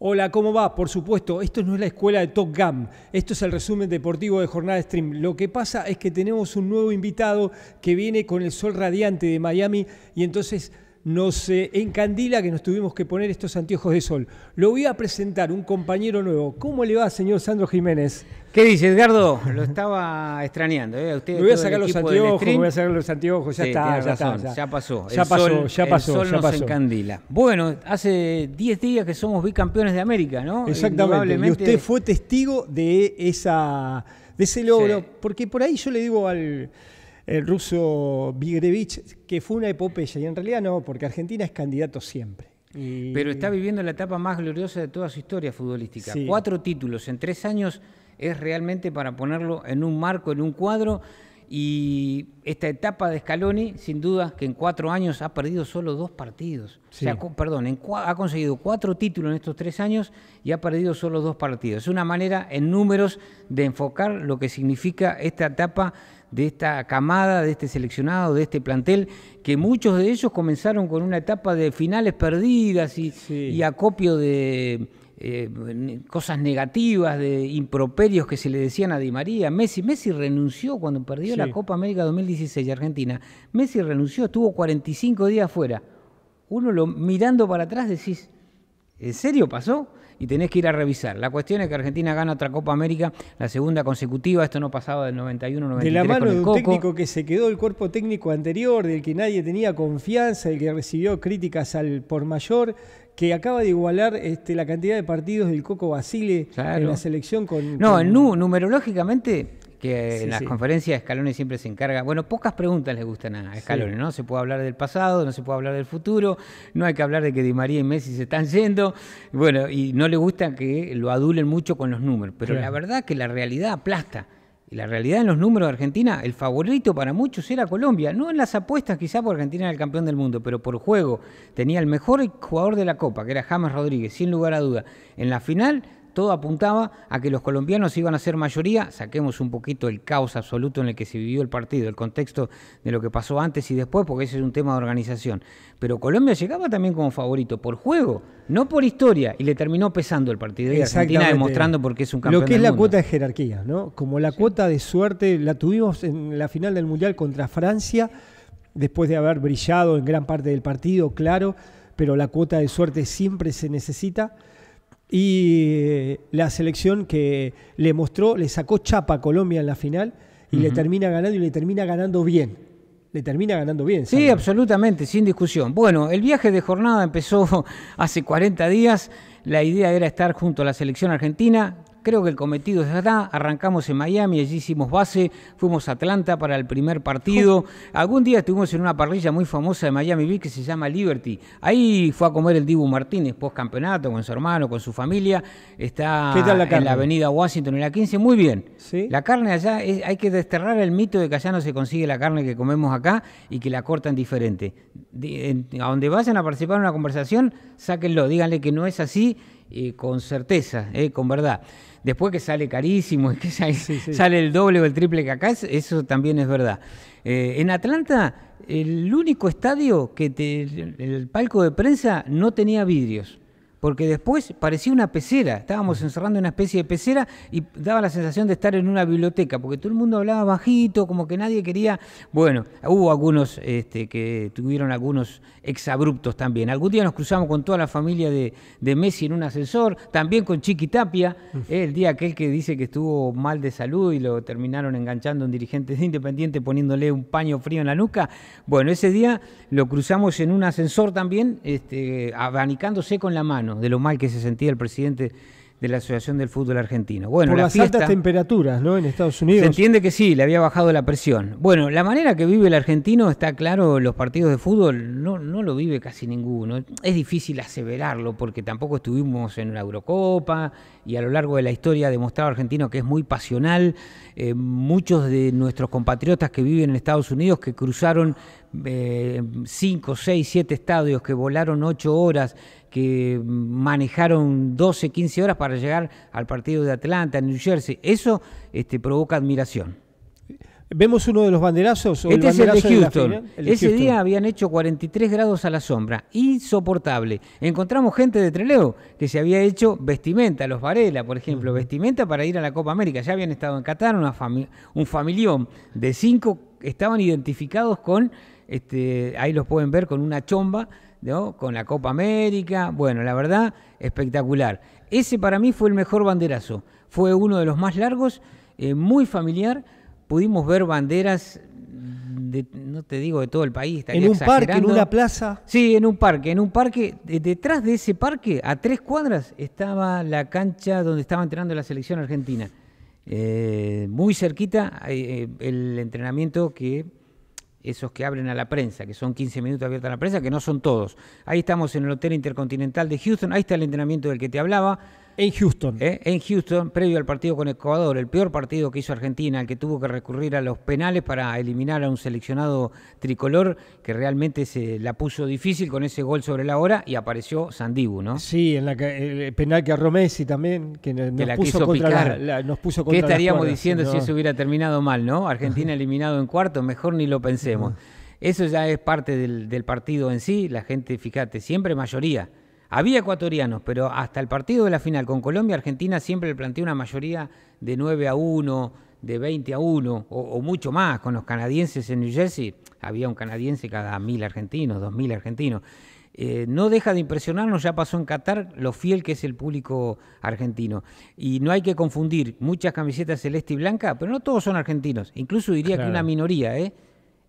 Hola, ¿cómo va? Por supuesto, esto no es la escuela de Top Gun, esto es el resumen deportivo de Jornada Stream. Lo que pasa es que tenemos un nuevo invitado que viene con el sol radiante de Miami y entonces nos en encandila que nos tuvimos que poner estos anteojos de sol. Lo voy a presentar, un compañero nuevo. ¿Cómo le va, señor Sandro Jiménez? ¿Qué dice, Edgardo? Lo estaba extrañando. ¿eh? voy a sacar los anteojos, voy a sacar los anteojos, ya está, ya está. Ya, ya pasó. Ya pasó, ya pasó. El sol nos encandila. Bueno, hace 10 días que somos bicampeones de América, ¿no? Eh, Exactamente. Y usted fue testigo de, esa, de ese logro, porque por ahí yo le digo al el ruso Vigrevich, que fue una epopeya, y en realidad no, porque Argentina es candidato siempre. Pero está viviendo la etapa más gloriosa de toda su historia futbolística. Cuatro títulos en tres años es realmente para ponerlo en un marco, en un cuadro. Y esta etapa de Scaloni, sin duda, que en cuatro años ha perdido solo dos partidos. sea, perdón, ha conseguido cuatro títulos en estos tres años y ha perdido solo dos partidos. Es una manera en números de enfocar lo que significa esta etapa de esta camada, de este seleccionado, de este plantel, que muchos de ellos comenzaron con una etapa de finales perdidas y acopio de eh, cosas negativas, de improperios que se le decían a Di María. Messi, Messi renunció cuando perdió la Copa América 2016 Argentina. Messi renunció, estuvo 45 días fuera, Uno lo mirando para atrás decís, ¿en serio pasó? Y tenés que ir a revisar. La cuestión es que Argentina gana otra Copa América, la segunda consecutiva, esto no pasaba del 91-93. De la mano de un técnico que se quedó el cuerpo técnico anterior, del que nadie tenía confianza, el que recibió críticas al por mayor, que acaba de igualar este, la cantidad de partidos del Coco Basile en la selección con... No, numerológicamente, que en las conferencias Escalones siempre se encarga, bueno, pocas preguntas le gustan a Escalones, ¿no? Se puede hablar del pasado, no se puede hablar del futuro, no hay que hablar de que Di María y Messi se están yendo, bueno, y no le gusta que lo adulen mucho con los números, pero la verdad que la realidad aplasta. Y la realidad en los números de Argentina, el favorito para muchos era Colombia. No en las apuestas, quizá porque Argentina era el campeón del mundo, pero por juego tenía el mejor jugador de la Copa, que era James Rodríguez, sin lugar a duda. En la final todo apuntaba a que los colombianos iban a ser mayoría, saquemos un poquito el caos absoluto en el que se vivió el partido, el contexto de lo que pasó antes y después, porque ese es un tema de organización. Pero Colombia llegaba también como favorito por juego, no por historia, y le terminó pesando el partido de Argentina, demostrando por qué es un campeón. Lo que es la cuota de jerarquía, ¿no? Como la cuota de suerte la tuvimos en la final del Mundial contra Francia, después de haber brillado en gran parte del partido, claro, pero la cuota de suerte siempre se necesita y eh, la selección que le mostró, le sacó chapa a Colombia en la final y le termina ganando y le termina ganando bien. Le termina ganando bien. Sí, absolutamente, sin discusión. Bueno, el viaje de jornada empezó hace 40 días. La idea era estar junto a la selección argentina, Creo que el cometido es verdad. Arrancamos en Miami, allí hicimos base, fuimos a Atlanta para el primer partido. Algún día estuvimos en una parrilla muy famosa de Miami Beach que se llama Liberty. Ahí fue a comer el Dibu Martínez, post campeonato, con su hermano, con su familia. Está en la avenida Washington, en la 15. Muy bien. La carne allá, hay que desterrar el mito de que allá no se consigue la carne que comemos acá y que la cortan diferente. a donde vayan a participar en una conversación, sáquenlo, díganle que no es así con certeza, eh, con verdad. Después que sale carísimo, que sale, el doble o el triple que acá, eso también es verdad. Eh, en Atlanta, el único estadio que te, el palco de prensa no tenía vidrios porque después parecía una pecera, estábamos encerrando una especie de pecera y daba la sensación de estar en una biblioteca, porque todo el mundo hablaba bajito, como que nadie quería, bueno, hubo algunos este, que tuvieron algunos exabruptos también, algún día nos cruzamos con toda la familia de, Messi en un ascensor, también con Chiqui Tapia, eh, el día aquel que dice que estuvo mal de salud y lo terminaron enganchando un dirigente de Independiente poniéndole un paño frío en la nuca, bueno, ese día lo cruzamos en un ascensor también, este, abanicándose con la mano de lo mal que se sentía el presidente de la Asociación del Fútbol Argentino. Bueno, Por las altas temperaturas, ¿no? En Estados Unidos. Se entiende que sí, le había bajado la presión. Bueno, la manera que vive el argentino, está claro, los partidos de fútbol no, no lo vive casi ninguno. Es difícil aseverarlo porque tampoco estuvimos en una Eurocopa y a lo largo de la historia ha demostrado argentino que es muy pasional. Eh, muchos de nuestros compatriotas que viven en Estados Unidos que cruzaron 5, 6, 7 estadios que volaron 8 horas, que manejaron 12, 15 horas para llegar al partido de Atlanta, en New Jersey. Eso este, provoca admiración. Vemos uno de los banderazos. Este es de Houston. Ese día habían hecho 43 grados a la sombra, insoportable. Encontramos gente de Treleo que se había hecho vestimenta, los Varela, por ejemplo, vestimenta para ir a la Copa América. Ya habían estado en Qatar, una un familión de cinco estaban identificados con, este, ahí los pueden ver, con una chomba con la Copa América. Bueno, la verdad, espectacular. Ese para mí fue el mejor banderazo. Fue uno de los más largos, eh, muy familiar. Pudimos ver banderas, de, no te digo de todo el país. En un parque, en una plaza. Sí, en un parque, en un parque. detrás de ese parque, a tres cuadras, estaba la cancha donde estaba entrenando la selección argentina. Eh, muy cerquita eh, el entrenamiento que esos que abren a la prensa, que son 15 minutos abiertos a la prensa, que no son todos. Ahí estamos en el Hotel Intercontinental de Houston, ahí está el entrenamiento del que te hablaba. En Houston. Eh, en Houston, previo al partido con Ecuador, el peor partido que hizo Argentina, el que tuvo que recurrir a los penales para eliminar a un seleccionado tricolor que realmente se la puso difícil con ese gol sobre la hora y apareció Sandibu, ¿no? Sí, en la el penal que a Messi también, que nos, la puso, La, nos puso contra ¿Qué estaríamos diciendo si eso hubiera terminado mal, no? Argentina eliminado en cuarto, mejor ni lo pensemos. Eso ya es parte del, del partido en sí, la gente, fíjate, siempre mayoría había ecuatorianos, pero hasta el partido de la final con Colombia, Argentina siempre le planteó una mayoría de 9 a 1, de 20 a 1 o, mucho más. Con los canadienses en New Jersey había un canadiense cada mil argentinos, dos mil argentinos. Eh, no deja de impresionarnos, ya pasó en Qatar, lo fiel que es el público argentino. Y no hay que confundir muchas camisetas celeste y blanca, pero no todos son argentinos. Incluso diría que una minoría, ¿eh?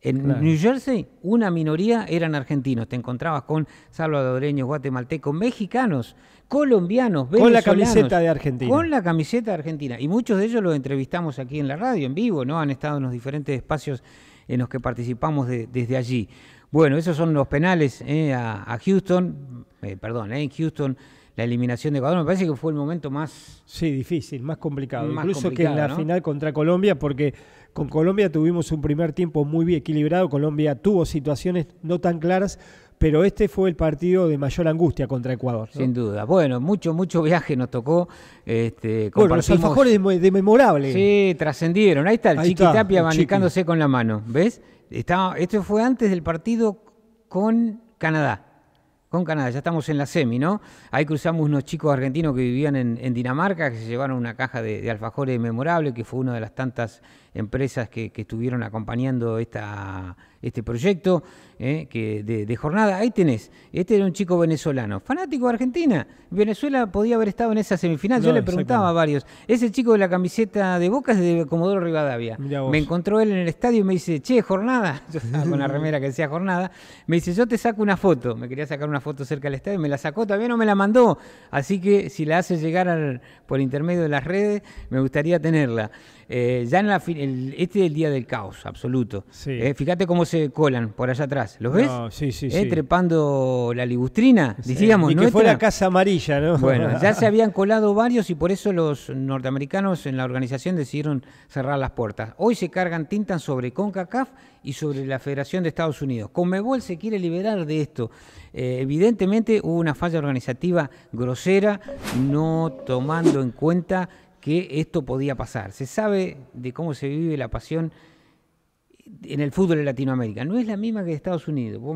En New Jersey, una minoría eran argentinos. Te encontrabas con salvadoreños, guatemaltecos, mexicanos, colombianos, venezolanos. Con la camiseta de Argentina. Con la camiseta de Argentina. Y muchos de ellos los entrevistamos aquí en la radio, en vivo, ¿no? Han estado en los diferentes espacios en los que participamos desde allí. Bueno, esos son los penales eh, a, Houston, eh, perdón, eh, en Houston, la eliminación de Ecuador. Me parece que fue el momento más... Sí, difícil, más complicado. Incluso que en la final contra Colombia, porque con Colombia tuvimos un primer tiempo muy bien equilibrado, Colombia tuvo situaciones no tan claras, pero este fue el partido de mayor angustia contra Ecuador. Sin duda. Bueno, mucho, mucho viaje nos tocó. Este, bueno, los alfajores de memorable. Sí, trascendieron. Ahí está el Chiqui con la mano. ¿Ves? Estaba, esto fue antes del partido con Canadá. Canadá, ya estamos en la semi, ¿no? Ahí cruzamos unos chicos argentinos que vivían en, Dinamarca, que se llevaron una caja de, alfajores memorable, que fue una de las tantas empresas que, estuvieron acompañando esta, este proyecto. ¿eh? que de, jornada. Ahí tenés, este era un chico venezolano, fanático de Argentina. Venezuela podía haber estado en esa semifinal. Yo le preguntaba a varios, ese chico de la camiseta de Boca es de Comodoro Rivadavia. Me encontró él en el estadio y me dice, che, jornada. Yo estaba con la remera que decía jornada. Me dice, yo te saco una foto. Me quería sacar una foto cerca del estadio, me la sacó, todavía no me la mandó. Así que si la hace llegar por intermedio de las redes, me gustaría tenerla. Eh, ya en este es el día del caos absoluto. Eh, fíjate cómo se colan por allá atrás. ¿los ves? ¿Eh? Trepando la ligustrina, decíamos. Y que fue la Casa Amarilla, ¿no? Bueno, ya se habían colado varios y por eso los norteamericanos en la organización decidieron cerrar las puertas. Hoy se cargan tintas sobre CONCACAF y sobre la Federación de Estados Unidos. Conmebol se quiere liberar de esto. Eh, evidentemente hubo una falla organizativa grosera, no tomando en cuenta que esto podía pasar. Se sabe de cómo se vive la pasión en el fútbol de Latinoamérica. No es la misma que de Estados Unidos. Vos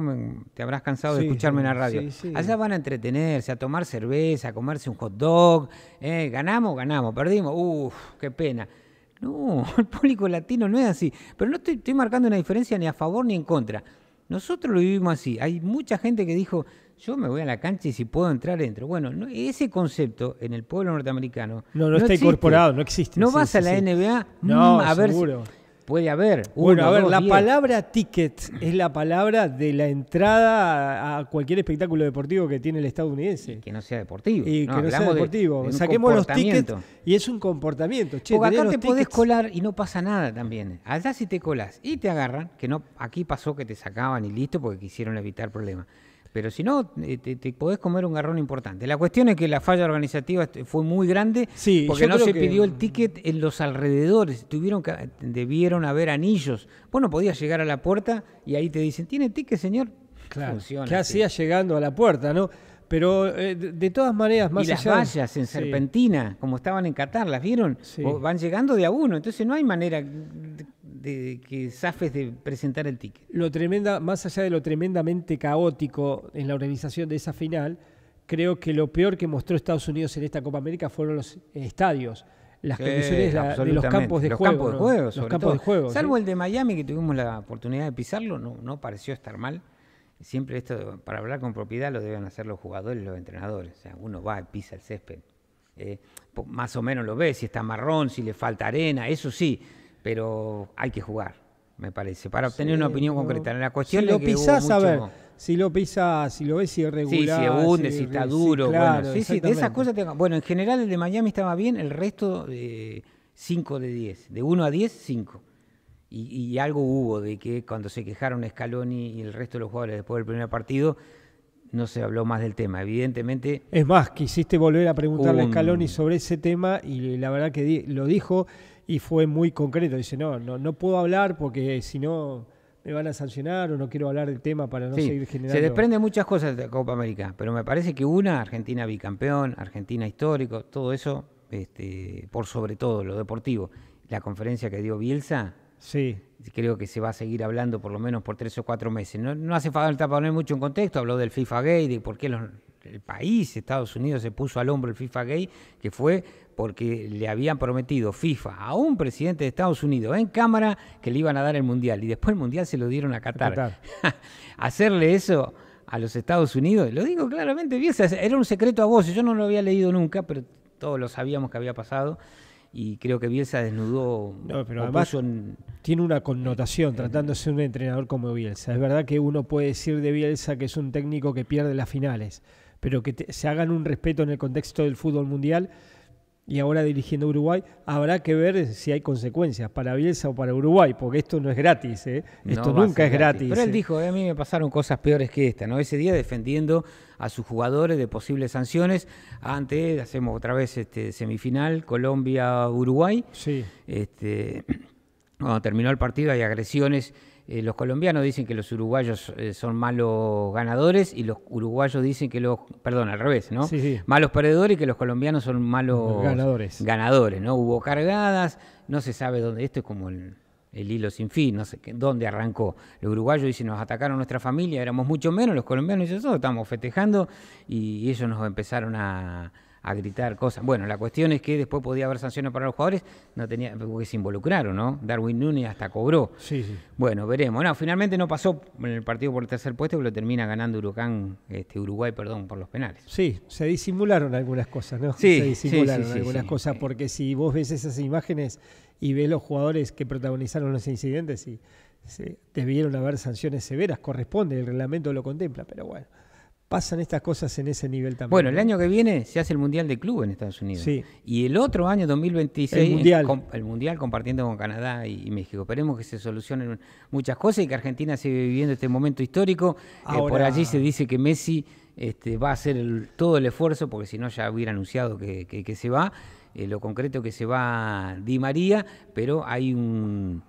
te habrás cansado de escucharme en la radio. Allá van a entretenerse, a tomar cerveza, a comerse un hot dog. ¿eh? ganamos, ganamos. Perdimos. Uf, qué pena. No, el público latino no es así. Pero no estoy, marcando una diferencia ni a favor ni en contra. Nosotros lo vivimos así. Hay mucha gente que dijo, yo me voy a la cancha y si puedo entrar, entro. Bueno, ese concepto en el pueblo norteamericano... No, no, está incorporado, no existe. No vas a la NBA mm, a ver puede haber. bueno, a ver, la palabra ticket es la palabra de la entrada a cualquier espectáculo deportivo que tiene el estadounidense. que no sea deportivo. Y que no sea deportivo. Saquemos los tickets y es un comportamiento. Che, acá te podés colar y no pasa nada también. Allá si te colas y te agarran, que no, aquí pasó que te sacaban y listo porque quisieron evitar problemas. Pero si no, eh, te, podés comer un garrón importante. La cuestión es que la falla organizativa fue muy grande porque no se pidió el mm. ticket en los alrededores. Tuvieron que, debieron haber anillos. bueno podías llegar a la puerta y ahí te dicen, ¿tiene ticket, señor? Claro, Funciona, hacías llegando a la puerta, no? Pero eh, de, todas maneras, más y las vallas en serpentina, como estaban en Qatar, ¿las vieron? Van llegando de a uno, entonces no hay manera de que zafes de presentar el ticket. Lo tremenda, más allá de lo tremendamente caótico en la organización de esa final, creo que lo peor que mostró Estados Unidos en esta Copa América fueron los eh, estadios las condiciones de los campos de juego. Salvo el de Miami, que tuvimos la oportunidad de pisarlo, no, pareció estar mal. Siempre esto, para hablar con propiedad, lo deben hacer los jugadores los entrenadores. O sea, uno va y pisa el césped. Eh, más o menos lo ve, si está marrón, si le falta arena, eso sí pero hay que jugar, me parece, para obtener una opinión concreta en La cuestión si lo a ver, si lo pisas, si lo ves irregular. Sí, si hunde, si, está duro. bueno, de esas cosas. bueno, en general el de Miami estaba bien, el resto 5 de 10. De 1 a 10, 5. Y, algo hubo de que cuando se quejaron Scaloni y el resto de los jugadores después del primer partido, no se habló más del tema. Evidentemente. Es más, quisiste volver a preguntarle a Scaloni sobre ese tema y la verdad que lo dijo y fue muy concreto. Dice, no, no, no puedo hablar porque si no me van a sancionar o no quiero hablar del tema para no seguir generando. Se desprende muchas cosas de la Copa América, pero me parece que una, Argentina bicampeón, Argentina histórico, todo eso, este, por sobre todo lo deportivo. La conferencia que dio Bielsa, sí. creo que se va a seguir hablando por lo menos por tres o cuatro meses. No, hace falta poner mucho en contexto, habló del FIFA Gay, de por qué el país, Estados Unidos, se puso al hombro el FIFA Gay, que fue porque le habían prometido FIFA a un presidente de Estados Unidos en cámara que le iban a dar el Mundial y después el Mundial se lo dieron a Qatar. Hacerle eso a los Estados Unidos, lo digo claramente, Bielsa era un secreto a vos, yo no lo había leído nunca, pero todos lo sabíamos que había pasado y creo que Bielsa desnudó. No, pero además tiene una connotación tratándose de un entrenador como Bielsa. Es verdad que uno puede decir de Bielsa que es un técnico que pierde las finales, pero que se hagan un respeto en el contexto del fútbol mundial y ahora dirigiendo Uruguay, habrá que ver si hay consecuencias para Bielsa o para Uruguay, porque esto no es gratis, ¿eh? esto nunca es gratis. Pero él ¿eh? dijo, eh, a mí me pasaron cosas peores que esta, ¿no? Ese día defendiendo a sus jugadores de posibles sanciones, antes hacemos otra vez este semifinal Colombia-Uruguay. Este, cuando terminó el partido hay agresiones eh, los colombianos dicen que los uruguayos eh, son malos ganadores y los uruguayos dicen que los, perdón, al revés, ¿no? Malos perdedores y que los colombianos son malos ganadores. ¿no? Hubo cargadas, no se sabe dónde, esto es como el, hilo sin fin, no sé qué, dónde arrancó. Los uruguayos dicen, nos atacaron nuestra familia, éramos mucho menos, los colombianos dicen, nosotros estamos festejando y ellos nos empezaron a a gritar cosas. Bueno, la cuestión es que después podía haber sanciones para los jugadores, no tenía, porque se involucraron, ¿no? Darwin Núñez hasta cobró. Sí, sí. Bueno, veremos. No, finalmente no pasó en el partido por el tercer puesto, pero lo termina ganando este, Uruguay, perdón, por los penales. Sí, se disimularon algunas cosas, ¿no? Sí, se disimularon algunas cosas, porque si vos ves esas imágenes y ves los jugadores que protagonizaron los incidentes, y se, debieron haber sanciones severas, corresponde, el reglamento lo contempla, pero bueno pasan estas cosas en ese nivel también. Bueno, el año que viene se hace el Mundial de Club en Estados Unidos. Y el otro año, 2026, el Mundial, el mundial compartiendo con Canadá y, México. Esperemos que se solucionen muchas cosas y que Argentina siga viviendo este momento histórico. Eh, por allí se dice que Messi este, va a hacer todo el esfuerzo, porque si no ya hubiera anunciado que, se va. Eh, lo concreto que se va Di María, pero hay un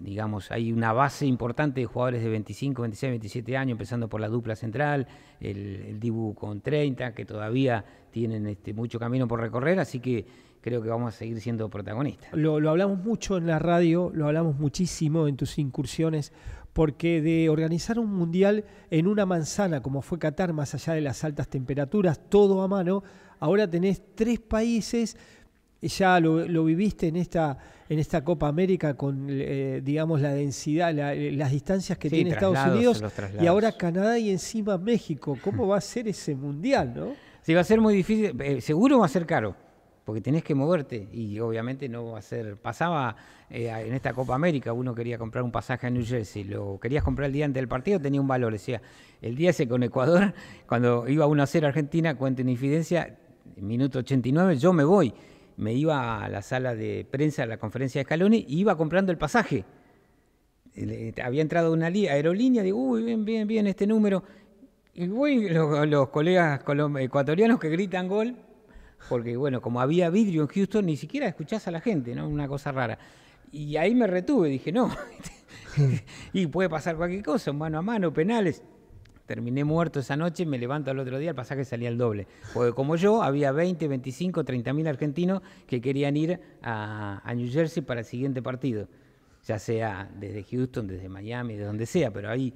digamos, hay una base importante de jugadores de 25, 26, 27 años, empezando por la dupla central, el, Dibu con 30, que todavía tienen este, mucho camino por recorrer, así que creo que vamos a seguir siendo protagonistas. Lo, lo hablamos mucho en la radio, lo hablamos muchísimo en tus incursiones, porque de organizar un mundial en una manzana, como fue Qatar, más allá de las altas temperaturas, todo a mano, ahora tenés tres países ya lo, viviste en esta, en esta Copa América con, eh, digamos, la densidad, las distancias que tiene Estados Unidos y ahora Canadá y encima México. ¿Cómo va a ser ese mundial, no? Sí, va a ser muy difícil, eh, seguro va a ser caro, porque tenés que moverte y obviamente no va a ser. Pasaba eh, en esta Copa América, uno quería comprar un pasaje a New Jersey, lo querías comprar el día antes del partido, tenía un valor. Decía, el día ese con Ecuador, cuando iba uno a hacer Argentina, cuenta en infidencia, minuto 89, yo me voy me iba a la sala de prensa, a la conferencia de escalones y iba comprando el pasaje. Eh, eh, había entrado una aerolínea, digo, uy, bien, bien, bien, este número. Y los, los colegas ecuatorianos que gritan gol, porque bueno, como había vidrio en Houston, ni siquiera escuchás a la gente, ¿no? Una cosa rara. Y ahí me retuve, dije, no, y puede pasar cualquier cosa, mano a mano, penales. Terminé muerto esa noche, me levanto al otro día, el pasaje salía al doble. Porque como yo, había 20, 25, 30 mil argentinos que querían ir a, a New Jersey para el siguiente partido. Ya sea desde Houston, desde Miami, de donde sea, pero ahí...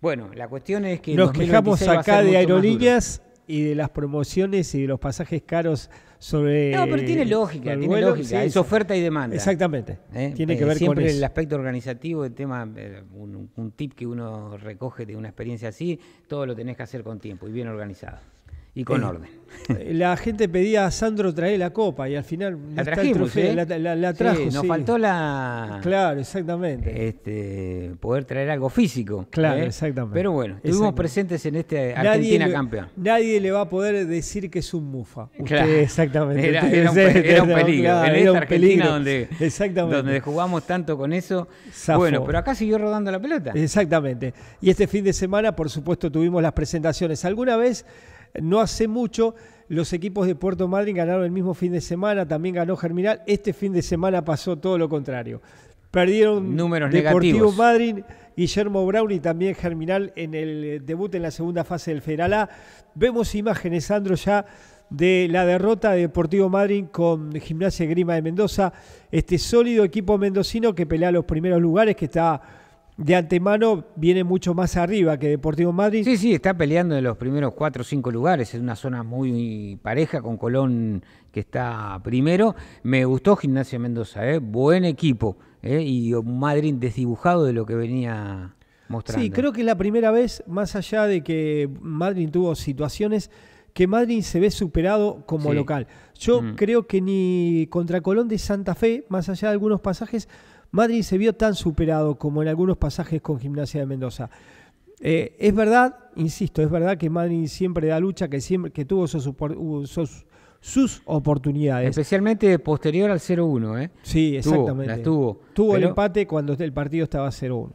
Bueno, la cuestión es que... Nos quejamos acá de aerolíneas y de las promociones y de los pasajes caros sobre... No, pero tiene lógica, tiene lógica, es oferta y demanda. Exactamente, eh, tiene eh, que ver con el aspecto organizativo, el tema, eh, un tip que uno recoge de una experiencia así, todo lo tenés que hacer con tiempo y bien organizado y con eh, orden. Eh, la gente pedía a Sandro traer la copa y al final la trajimos, ¿eh? la, trajo, sí, nos faltó la claro, exactamente. Este, poder traer algo físico. Claro, exactamente. Pero bueno, estuvimos presentes en este Argentina campeón. nadie le va a poder decir que es un mufa. Usted, exactamente. Era, un, era, peligro. en esta Argentina donde, exactamente. donde jugamos tanto con eso. Bueno, pero acá siguió rodando la pelota. Exactamente. Y este fin de semana, por supuesto, tuvimos las presentaciones. ¿Alguna vez? no hace mucho los equipos de Puerto Madryn ganaron el mismo fin de semana, también ganó Germinal. Este fin de semana pasó todo lo contrario. Perdieron Deportivo negativos. Madryn, Guillermo Brown y también Germinal en el eh, debut en la segunda fase del Federal A. Vemos imágenes, Sandro, ya de la derrota de Deportivo Madryn con Gimnasia Grima de Mendoza. Este sólido equipo mendocino que pelea los primeros lugares, que está de antemano viene mucho más arriba que Deportivo Madrid. Sí, sí, está peleando en los primeros cuatro o cinco lugares, es una zona muy pareja con Colón que está primero. Me gustó Gimnasia Mendoza, ¿eh? buen equipo ¿eh? y Madrid desdibujado de lo que venía mostrando. Sí, creo que es la primera vez, más allá de que Madrid tuvo situaciones, que Madrid se ve superado como local. Yo mm. creo que ni contra Colón de Santa Fe, más allá de algunos pasajes, Madrid se vio tan superado como en algunos pasajes con Gimnasia de Mendoza. Eh, es verdad, insisto, es verdad que Madrid siempre da lucha, que siempre que tuvo sus, oportunidades. Especialmente posterior al 0-1, ¿eh? Sí, exactamente. tuvo. el empate cuando el partido estaba 0-1.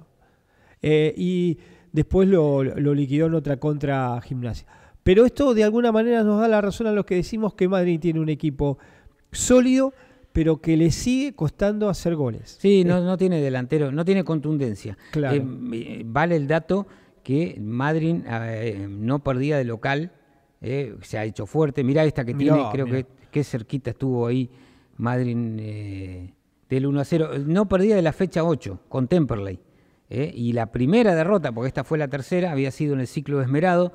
Eh, y después lo, lo, liquidó en otra contra gimnasia. Pero esto de alguna manera nos da la razón a los que decimos que Madrid tiene un equipo sólido pero que le sigue costando hacer goles. Sí, no, eh, no tiene delantero, no tiene contundencia. Eh, vale el dato que Madrid ah, eh, no perdía de local, se ha hecho fuerte. Mirá esta que tiene, creo que, qué cerquita estuvo ahí Madrid del 1 a 0. No perdía de la fecha 8 con Temperley. Y la primera derrota, porque esta fue la tercera, había sido en el ciclo de Esmerado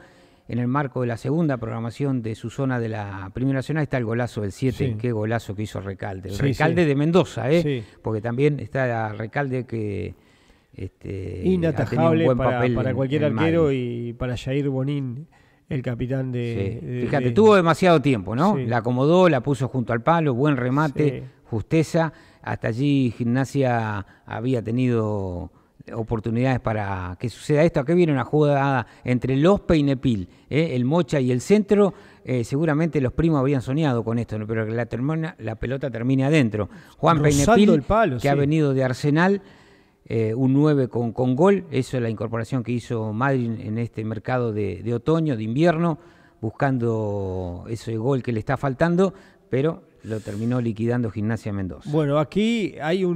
en el marco de la segunda programación de su zona de la Primera Nacional está el golazo del 7, qué golazo que hizo Recalde. El Recalde de Mendoza, ¿eh? porque también está Recalde que... Este, Inatajable para, cualquier arquero y para Jair Bonín, el capitán de... Fíjate, tuvo demasiado tiempo, ¿no? La acomodó, la puso junto al palo, buen remate, justeza. Hasta allí Gimnasia había tenido oportunidades para que suceda esto. Acá viene una jugada entre los Peinepil, eh, el Mocha y el centro. Eh, seguramente los primos habrían soñado con esto, pero que la, pelota termine adentro. Juan Peinepil, que ha venido de Arsenal, eh, un 9 con, con, gol. Eso es la incorporación que hizo Madrid en este mercado de otoño, de invierno, buscando ese gol que le está faltando, pero lo terminó liquidando Gimnasia Mendoza. Bueno, aquí hay eh,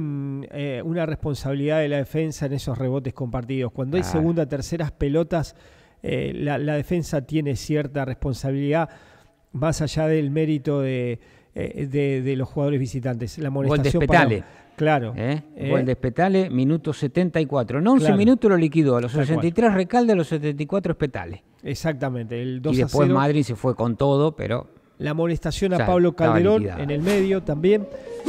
una responsabilidad de la defensa en esos rebotes compartidos. Cuando hay segunda, terceras pelotas, eh, la, defensa tiene cierta responsabilidad más allá del mérito de, eh, los jugadores visitantes. La molestación de claro. Gol de Espetale, minuto 74. No, 11 minutos lo liquidó. A los 63 Recalde, a los 74 Espetale. Exactamente. El 2 y después Madrid se fue con todo, pero la molestación a Pablo Calderón en el medio también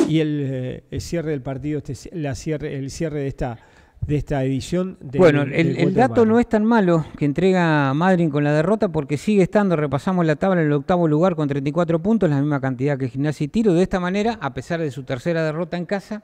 y eh, el, cierre del partido, este, la cierre, el cierre de esta de esta edición. bueno, el, dato no es tan malo que entrega Madryn con la derrota porque sigue estando, repasamos la tabla en el octavo lugar con 34 puntos, la misma cantidad que Gimnasia y Tiro. De esta manera, a pesar de su tercera derrota en casa,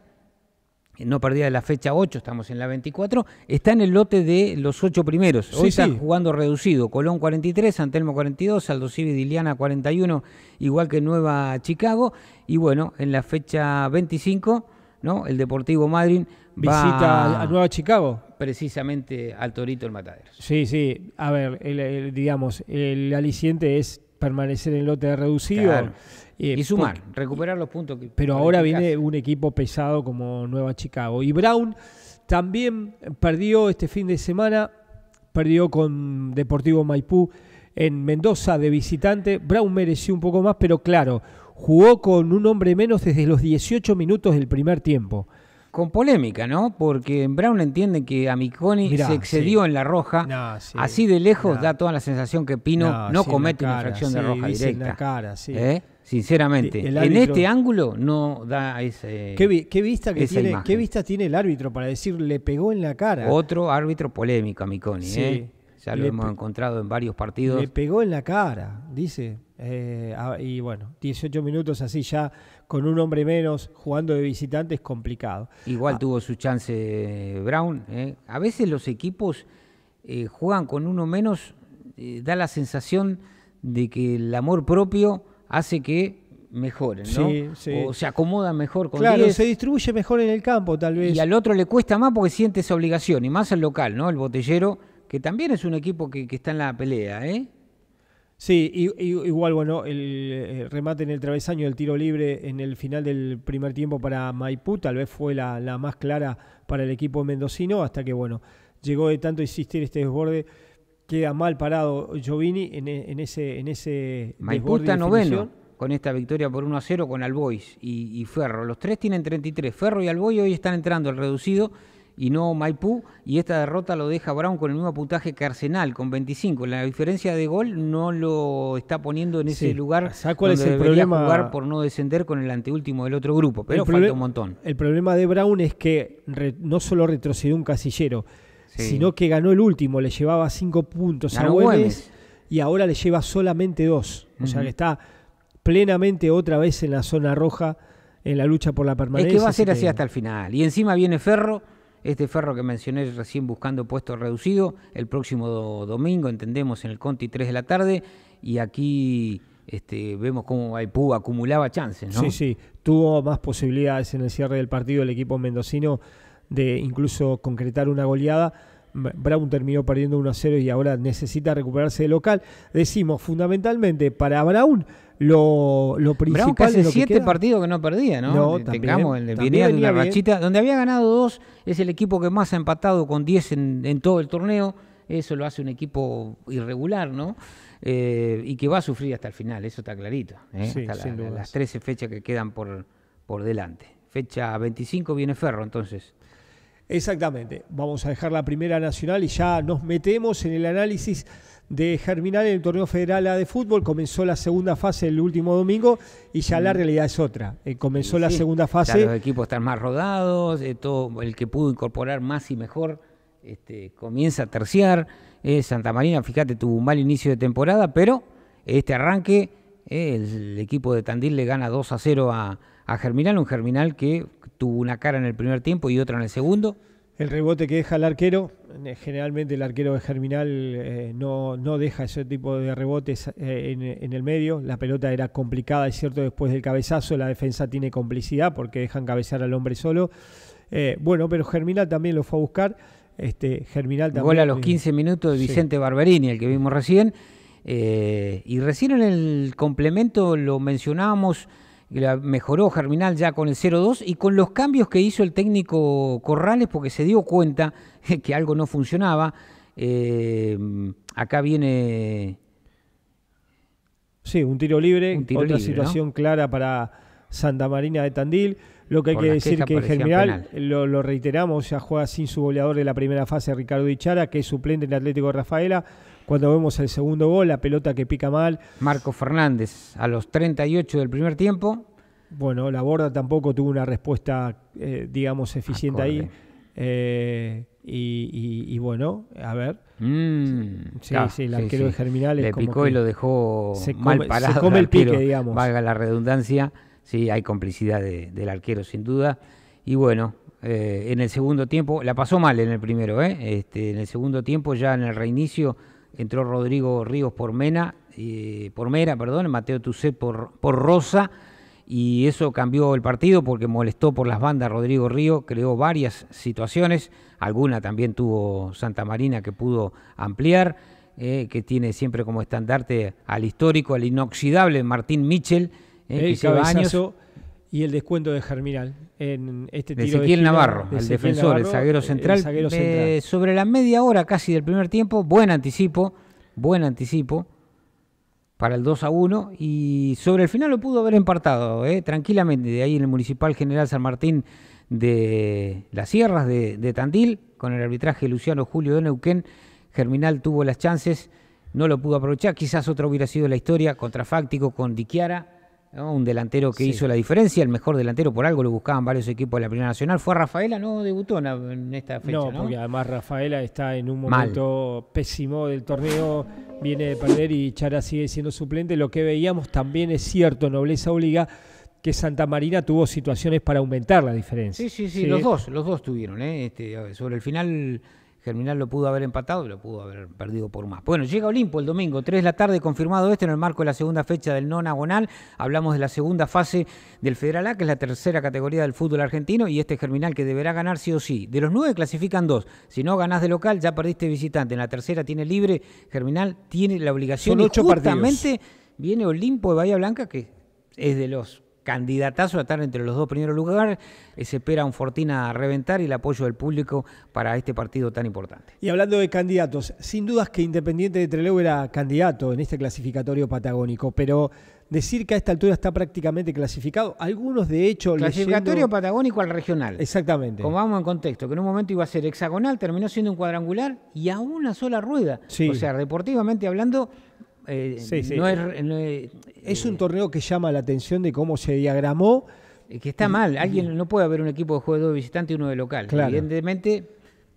no perdía de la fecha 8, estamos en la 24, está en el lote de los ocho primeros. Hoy sí, jugando reducido. Colón 43, Santelmo 42, Aldo Civi Diliana 41, igual que Nueva Chicago. Y bueno, en la fecha 25, ¿no? El Deportivo Madrid visita a Nueva Chicago. Precisamente al Torito el Matadero. Sí, sí. A ver, digamos, el aliciente es permanecer en el lote reducido y sumar, recuperar los puntos. Que, pero ahora viene un equipo pesado como Nueva Chicago. Y Brown también perdió este fin de semana, perdió con Deportivo Maipú en Mendoza de visitante. Brown mereció un poco más, pero claro, jugó con un hombre menos desde los 18 minutos del primer tiempo. Con polémica, ¿no? Porque Brown entiende que Amiconi se excedió en la roja. Así de lejos da toda la sensación que Pino no, comete una infracción de roja directa. cara, ¿Eh? Sinceramente, en este ángulo no da ese. ¿Qué, vista que tiene, ¿Qué tiene el árbitro para decir le pegó en la cara? Otro árbitro polémico, Miconi. ¿eh? Ya lo hemos encontrado en varios partidos. Le pegó en la cara, dice. Eh, y bueno, 18 minutos así ya con un hombre menos jugando de visitante es complicado. Igual ah. tuvo su chance eh, Brown. A veces los equipos juegan con uno menos, da la sensación de que el amor propio hace que mejoren, ¿no? Sí, O se acomoda mejor con Claro, se distribuye mejor en el campo, tal vez. Y al otro le cuesta más porque siente esa obligación, y más al local, ¿no? El botellero, que también es un equipo que, está en la pelea, ¿eh? Sí, y, igual, bueno, el, remate en el travesaño, del tiro libre en el final del primer tiempo para Maipú, tal vez fue la, la más clara para el equipo mendocino, hasta que, bueno, llegó de tanto insistir este desborde queda mal parado Giovini en, e, ese en ese Maipú está noveno con esta victoria por 1 a 0 con Albois y, Ferro. Los tres tienen 33. Ferro y Albois hoy están entrando al reducido y no Maipú. Y esta derrota lo deja Brown con el mismo puntaje que Arsenal, con 25. La diferencia de gol no lo está poniendo en ese lugar. cuál es el problema? Jugar por no descender con el anteúltimo del otro grupo, pero falta un montón. El problema de Brown es que no solo retrocedió un casillero, sino que ganó el último, le llevaba cinco puntos a Güemes, y ahora le lleva solamente dos. O sea está plenamente otra vez en la zona roja en la lucha por la permanencia. Es que va a ser así hasta el final. Y encima viene Ferro, este Ferro que mencioné recién buscando puesto reducido, el próximo domingo, entendemos, en el Conti 3 de la tarde, y aquí este, vemos cómo Aipú acumulaba chances, ¿no? Sí, sí, tuvo más posibilidades en el cierre del partido el equipo mendocino de incluso concretar una goleada. Brown terminó perdiendo 1 a 0 y ahora necesita recuperarse de local. Decimos, fundamentalmente, para Brown, lo, lo principal. Brown hace siete partidos que no perdía, ¿no? no eh, también, Tengamos de la rachita. Donde había ganado dos, es el equipo que más ha empatado con 10 en, todo el torneo. Eso lo hace un equipo irregular, ¿no? Eh, y que va a sufrir hasta el final, eso está clarito. ¿eh? hasta las 13 fechas que quedan por, por delante. Fecha 25 viene Ferro, entonces. Exactamente. Vamos a dejar la primera nacional y ya nos metemos en el análisis de Germinal en el torneo federal A de fútbol. Comenzó la segunda fase el último domingo y ya la mm. realidad es otra. Eh, comenzó la segunda fase. los equipos están más rodados, eh, el que pudo incorporar más y mejor este, comienza a terciar. Eh, Santa Marina, fíjate, tuvo un mal inicio de temporada, pero este arranque, el, equipo de Tandil le gana 2 a 0 a Germinal, un Germinal que tuvo una cara en el primer tiempo y otra en el segundo. El rebote que deja el arquero, eh, generalmente el arquero de Germinal eh, no, deja ese tipo de rebotes eh, en, el medio. La pelota era complicada, es cierto, después del cabezazo. La defensa tiene complicidad porque dejan cabezar al hombre solo. bueno, pero Germinal también lo fue a buscar. Este, Germinal a los 15 minutos de Vicente Barberini, el que vimos recién. y recién en el complemento lo mencionábamos la mejoró Germinal ya con el 0-2 y con los cambios que hizo el técnico Corrales porque se dio cuenta que algo no funcionaba. Eh, acá viene... Sí, un tiro libre, una otra situación clara para Santa Marina de Tandil. Lo que hay que decir que Germinal, lo, reiteramos, ya juega sin su goleador de la primera fase, Ricardo Dichara, que es suplente en Atlético de Rafaela cuando vemos el segundo gol, la pelota que pica mal. Marco Fernández, a los 38 del primer tiempo. Bueno, la borda tampoco tuvo una respuesta, eh, digamos, eficiente ahí. Eh, y, bueno, a ver. Mm, sí, sí, el arquero de Germinal Le picó y lo dejó mal parado. Se come el, pique, digamos. Valga la redundancia. Sí, hay complicidad del arquero, sin duda. Y bueno, eh, en el segundo tiempo, la pasó mal en el primero, ¿eh? Este, en el segundo tiempo, ya en el reinicio entró Rodrigo Ríos por Mena, eh, por Mera, perdón, Mateo Tucet por, por Rosa, y eso cambió el partido porque molestó por las bandas Rodrigo Río, creó varias situaciones, alguna también tuvo Santa Marina que pudo ampliar, eh, que tiene siempre como estandarte al histórico, al inoxidable Martín Mitchell, eh, que años y el descuento de Germinal en este tiro de Navarro, el defensor, el zaguero eh, central. sobre la media hora casi del primer tiempo, buen anticipo, buen anticipo para el 2 a 1 y sobre el final lo pudo haber empartado eh, tranquilamente de ahí en el Municipal General San Martín de las Sierras de, Tandil con el arbitraje Luciano Julio de Neuquén. Germinal tuvo las chances, no lo pudo aprovechar, quizás otra hubiera sido la historia contrafáctico con Diquiara un delantero que hizo la diferencia, el mejor delantero por algo, lo buscaban varios equipos de la Primera Nacional. ¿Fue Rafaela? No debutó en, esta fecha. No, porque además Rafaela está en un momento pésimo del torneo, viene de perder y Chara sigue siendo suplente. Lo que veíamos también es cierto, nobleza obliga que Santa Marina tuvo situaciones para aumentar la diferencia. Sí, sí, sí, los dos, los dos tuvieron. ¿eh? Este, sobre el final Germinal lo pudo haber empatado y lo pudo haber perdido por más. Bueno, llega Olimpo el domingo, 3 de la tarde, confirmado este, en el marco de la segunda fecha del nonagonal. Hablamos de la segunda fase del Federal A, que es la tercera categoría del fútbol argentino, y este Germinal que deberá ganar sí o sí. De los nueve clasifican dos. Si no ganás de local, ya perdiste visitante. En la tercera tiene libre, Germinal tiene la obligación. de ocho justamente viene Olimpo de Bahía Blanca, que es de los candidatazo a estar entre los dos primeros lugares. Eh, se espera un fortín a reventar y el apoyo del público para este partido tan importante. Y hablando de candidatos, sin dudas que Independiente de Trelew era candidato en este clasificatorio patagónico, pero decir que a esta altura está prácticamente clasificado, algunos de hecho... Clasificatorio patagónico al regional. Exactamente. Como vamos en contexto, que en un momento iba a ser hexagonal, terminó siendo un cuadrangular y a una sola rueda. O sea, deportivamente hablando eh, es, un eh, torneo que llama la atención de cómo se diagramó. Eh, que está mal, alguien no puede haber un equipo de juego de visitante y uno de local. Evidentemente,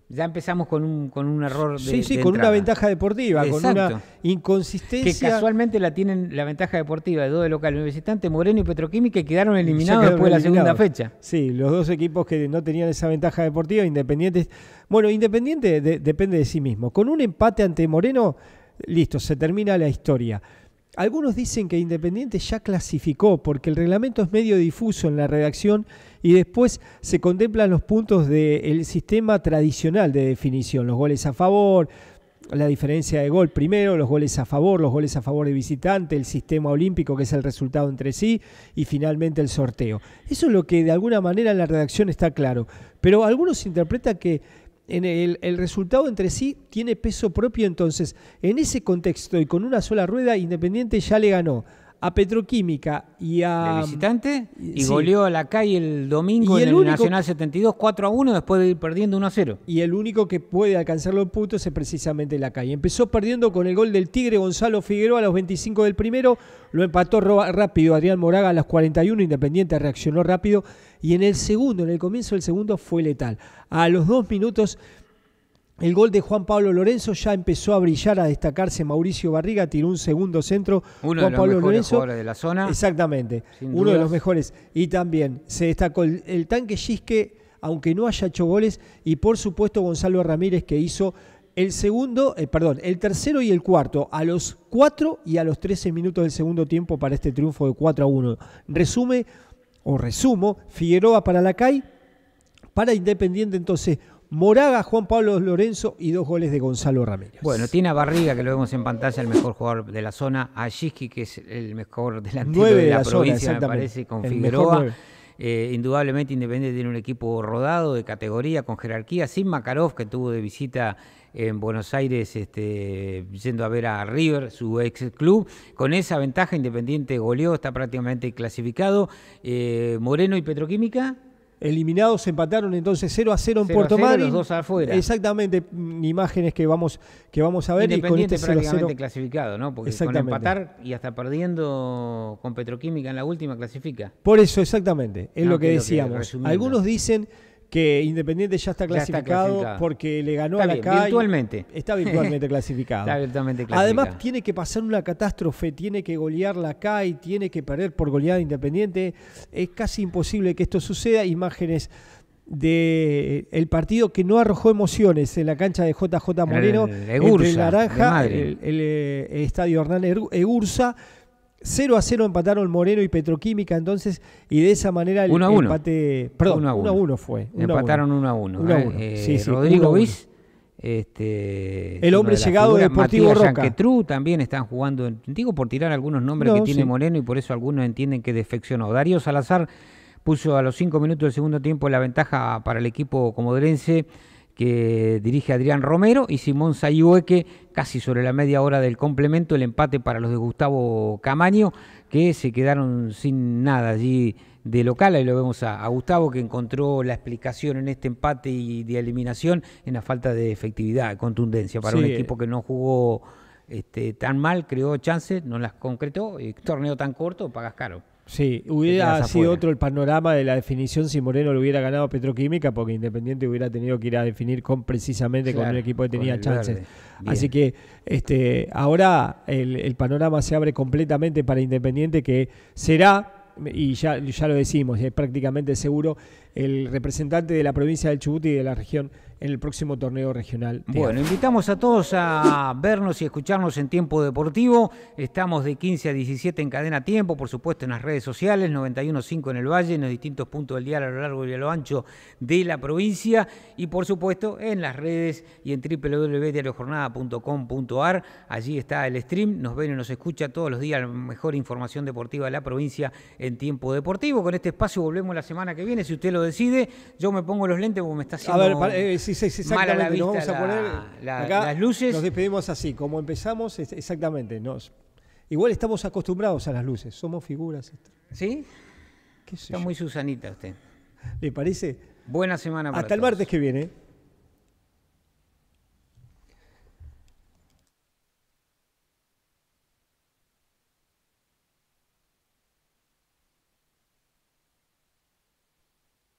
ya empezamos con un, con un error Sí, sí, con una ventaja deportiva, con una inconsistencia. Que casualmente la tienen la ventaja deportiva de dos de local, un visitante, Moreno y Petroquímica, quedaron eliminados después de la segunda fecha. Sí, los dos equipos que no tenían esa ventaja deportiva, independientes. Bueno, Independiente depende de sí mismo. Con un empate ante Moreno listo, se termina la historia. Algunos dicen que Independiente ya clasificó porque el reglamento es medio difuso en la redacción y después se contemplan los puntos del sistema tradicional de definición, los goles a favor, la diferencia de gol primero, los goles a favor, los goles a favor de visitante, el sistema olímpico que es el resultado entre sí y finalmente el sorteo. Eso es lo que de alguna manera en la redacción está claro, pero algunos interpretan que el, resultado entre sí tiene peso propio entonces. En ese contexto y con una sola rueda, Independiente ya le ganó a Petroquímica y a. De um, visitante y goleó a la calle el domingo en el, Nacional 72 4 a 1 después de ir perdiendo 1 a 0. Y el único que puede alcanzar los puntos es precisamente la calle. Empezó perdiendo con el gol del Tigre Gonzalo Figueroa a los 25 del primero, lo empató rápido Adrián Moraga a los 41, Independiente reaccionó rápido y en el segundo, en el comienzo del segundo fue letal. A los dos minutos el gol de Juan Pablo Lorenzo ya empezó a brillar, a destacarse. Mauricio Barriga tiró un segundo centro. Uno de los Pablo Lorenzo, de la zona. Exactamente, uno de los mejores. Y también se destacó el, tanque Chisque, aunque no haya hecho goles. Y por supuesto Gonzalo Ramírez que hizo el segundo, eh, perdón, el tercero y el cuarto, a los 4 y a los 13 minutos del segundo tiempo para este triunfo de 4 a 1. Resume, o resumo, Figueroa para la CAI, para Independiente entonces Moraga, Juan Pablo Lorenzo y dos goles de Gonzalo Ramírez. Bueno, tiene a Barriga, que lo vemos en pantalla, el mejor jugador de la zona, a que es el mejor delantero de, la, provincia, me parece, con Figueroa. Eh, indudablemente Independiente tiene un equipo rodado de categoría, con jerarquía, sin Makarov, que tuvo de visita en Buenos Aires este, yendo a ver a River, su ex club. Con esa ventaja Independiente goleó, está prácticamente clasificado. Eh, Moreno y Petroquímica eliminados, empataron entonces 0 a 0 en Puerto Madryn. Los dos afuera. Exactamente, imágenes que vamos, que vamos a ver. y con este prácticamente clasificado, ¿no? Porque con empatar y hasta perdiendo con Petroquímica en la última clasifica. Por eso, exactamente, es lo que, decíamos. Algunos dicen que Independiente ya está clasificado, porque le ganó a la cae. Está virtualmente clasificado. Está virtualmente clasificado. Además, tiene que pasar una catástrofe, tiene que golear la CAI, tiene que perder por goleada Independiente. Es casi imposible que esto suceda. Imágenes de eh, el partido que no arrojó emociones en la cancha de JJ Moreno, el, entre el Naranja, el, eh, estadio Hernán Ursa. 0 a 0 empataron Moreno y Petroquímica, entonces, y de esa manera el empate. 1 a 1, fue. empataron 1 a 1. ¿eh? Eh, Rodrigo Viz. Este, el hombre llegado figuras, de Deportivo Matías Roca. también están jugando, digo por tirar algunos nombres que tiene Moreno y por eso algunos entienden que defeccionó. Darío Salazar puso a los 5 minutos del segundo tiempo la ventaja para el equipo comodorense que dirige Adrián Romero y Simón Sayueque, casi sobre la media hora del complemento, el empate para los de Gustavo Camaño, que se quedaron sin nada allí de local. Ahí lo vemos a, Gustavo que encontró la explicación en este empate y de eliminación en la falta de efectividad, contundencia para un equipo que no jugó este, tan mal, creó chances, no las concretó. Y torneo tan corto, pagas caro. Sí, hubiera sido otro el panorama de la definición si Moreno lo hubiera ganado Petroquímica, porque Independiente hubiera tenido que ir a definir con precisamente con el equipo que tenía chances. Así que este, ahora el, panorama se abre completamente para Independiente, que será y ya, ya lo decimos, es prácticamente seguro, el representante de la provincia del Chubut y de la región en el próximo torneo regional. Bueno, invitamos a todos a vernos y escucharnos en Tiempo Deportivo. Estamos de 15 a 17 en cadena tiempo, por supuesto en las redes sociales, 91.5 en el Valle, en los distintos puntos del día a lo largo y a lo ancho de la provincia y por supuesto en las redes y en www.diariojornada.com.ar. Allí está el stream, nos ven y nos escucha todos los días la mejor información deportiva de la provincia en Tiempo Deportivo. Con este espacio volvemos la semana que viene, si usted lo decide. Yo me pongo los lentes porque me está haciendo... Eh, exactamente. la nos vamos a poner las luces. Nos despedimos así, como empezamos, exactamente. Nos, igual estamos acostumbrados a las luces, somos figuras. ¿Sí? ¿Qué Está muy Susanita usted. ¿Le parece? Buena semana Hasta el martes que viene. ¿eh?